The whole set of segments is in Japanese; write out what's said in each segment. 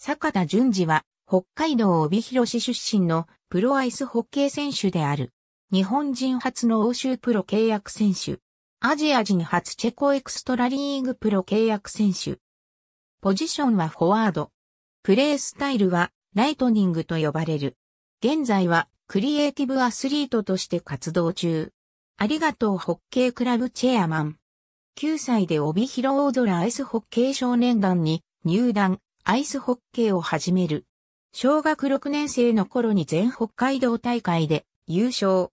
坂田淳二は、北海道帯広市出身のプロアイスホッケー選手である。日本人初の欧州プロ契約選手。アジア人初チェコエクストラリーグプロ契約選手。ポジションはフォワード。プレースタイルはライトニングと呼ばれる。現在はクリエイティブアスリートとして活動中。ありがとうホッケークラブチェアマン。9歳で帯広大空アイスホッケー少年団に入団、アイスホッケーを始める。小学6年生の頃に全北海道大会で優勝。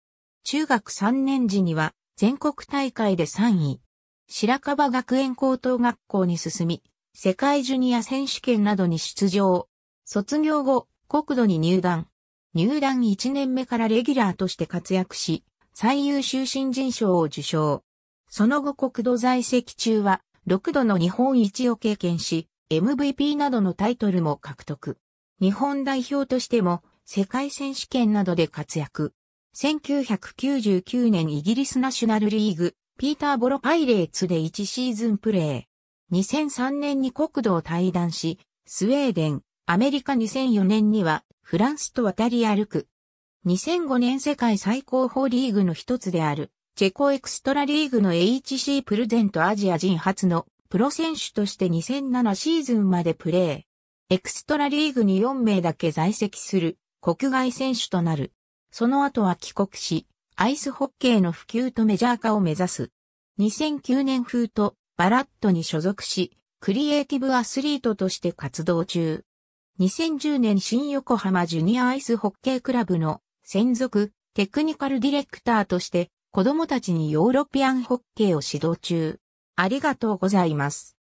中学3年時には全国大会で3位。白樺学園高等学校に進み、世界ジュニア選手権などに出場。卒業後、国土に入団。入団1年目からレギュラーとして活躍し、最優秀新人賞を受賞。その後国土在籍中は、6度の日本一を経験し、MVP などのタイトルも獲得。日本代表としても世界選手権などで活躍。1999年イギリスナショナルリーグ、ピーターボロパイレーツで1シーズンプレー。2003年に国土を退団し、スウェーデン、アメリカ2004年にはフランスと渡り歩く。2005年世界最高峰リーグの一つである、チェコエクストラリーグの HC プルゼントアジア人初のプロ選手として2007シーズンまでプレー。エクストラリーグに4名だけ在籍する国外選手となる。その後は帰国し、アイスホッケーの普及とメジャー化を目指す。2009年風とバラットに所属し、クリエイティブアスリートとして活動中。2010年新横浜ジュニアアイスホッケークラブの専属テクニカルディレクターとして子供たちにヨーロピアンホッケーを指導中。ありがとうございます。